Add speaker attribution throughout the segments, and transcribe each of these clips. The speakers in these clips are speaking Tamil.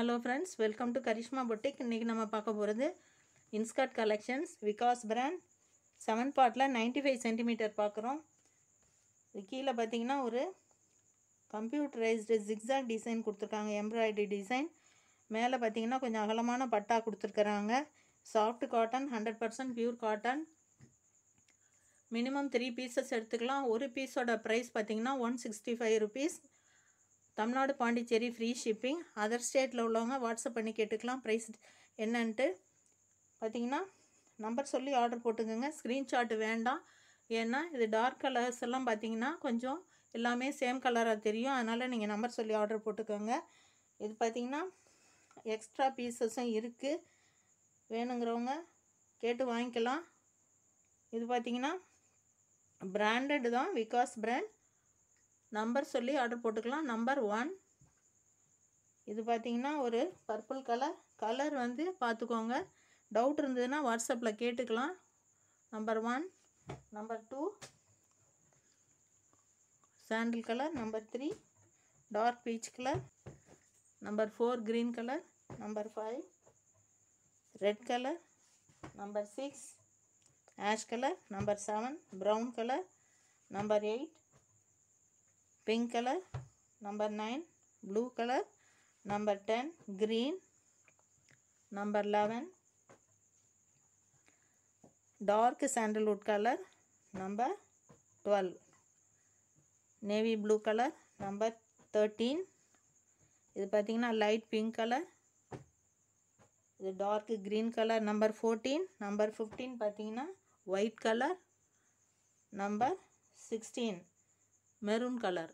Speaker 1: hello friends welcome to Karishma boutique இன்றைக்கி நம்ம பார்க்க போகிறது inskirt collections Vikas brand seven பார்ட்டில் நைன்ட்டி ஃபைவ் சென்டிமீட்டர் பார்க்குறோம் இது கீழே பார்த்தீங்கன்னா ஒரு கம்ப்யூட்டரைஸ்டு ஜிக்ஸாக் டிசைன் கொடுத்துருக்காங்க எம்ப்ராய்டரி டிசைன் மேலே பார்த்திங்கன்னா கொஞ்சம் அகலமான பட்டா கொடுத்துருக்குறாங்க soft cotton hundred percent pure cotton minimum three pieces எடுத்துக்கலாம் ஒரு பீஸோட ப்ரைஸ் பார்த்திங்கன்னா one sixty five rupees Tamil Nadu Pondicherry free shipping other ஸ்டேட்டில் உள்ளவங்க வாட்ஸ்அப் பண்ணி கேட்டுக்கலாம் ப்ரைஸ் என்னன்ட்டு பார்த்தீங்கன்னா நம்பர் சொல்லி ஆர்டர் போட்டுக்கோங்க ஸ்க்ரீன்ஷாட் வேண்டாம் ஏன்னா இது டார்க் கலர்ஸ் எல்லாம் பார்த்தீங்கன்னா கொஞ்சம் எல்லாமே சேம் கலராக தெரியும் அதனால் நீங்கள் நம்பர் சொல்லி ஆர்டர் போட்டுக்கோங்க இது பார்த்திங்கன்னா எக்ஸ்ட்ரா பீசஸும் இருக்குது வேணுங்கிறவங்க கேட்டு வாங்கிக்கலாம் இது பார்த்திங்கன்னா பிராண்டடு தான் விகாஸ் பிராண்ட் நம்பர் சொல்லி ஆர்டர் போட்டுக்கலாம் நம்பர் ஒன் இது பார்த்தீங்கன்னா ஒரு பர்பிள் கலர் கலர் வந்து பார்த்துக்கோங்க டவுட் இருந்ததுன்னா வாட்ஸ்அப்பில் கேட்டுக்கலாம் number one number two sandal colour number three dark peach colour number four green colour number five red colour number six ash colour number seven brown colour number eight pink color number 9 blue color number 10 green number 11 dark sandalwood color number 12 navy blue color number 13 இது பார்த்தீங்கன்னா லைட் பிங்க் கலர் இது dark green colour number fourteen number fifteen பார்த்தீங்கன்னா white colour number sixteen maroon colour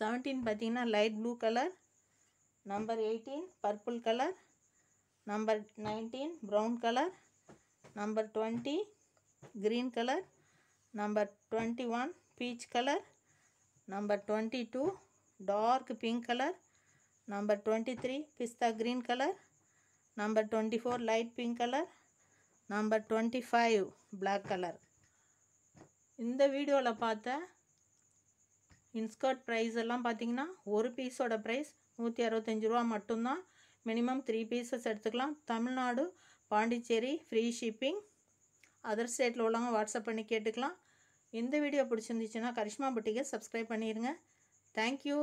Speaker 1: seventeen பார்த்தீங்கன்னா light blue colour number eighteen purple colour number nineteen brown colour number twenty green colour number twenty one peach colour number twenty two dark pink colour number twenty three பிஸ்தா green colour number twenty four light pink colour number twenty five black colour இந்த வீடியோவில் பார்த்தேன் இன்ஸ்கர்ட் ப்ரைஸ் எல்லாம் பார்த்தீங்கன்னா ஒரு பீஸோட ப்ரைஸ் நூற்றி அறுபத்தஞ்சி ரூபா மட்டும்தான் மினிமம் த்ரீ பீசஸ் எடுத்துக்கலாம் Tamil Nadu Pondicherry free shipping other ஸ்டேட்டில் உள்ளவங்க வாட்ஸ்அப் பண்ணி கேட்டுக்கலாம் இந்த வீடியோ பிடிச்சிருந்துச்சுன்னா கரிஷ்மா பட்டிக்கை சப்ஸ்கிரைப் பண்ணிடுங்க தேங்க்யூ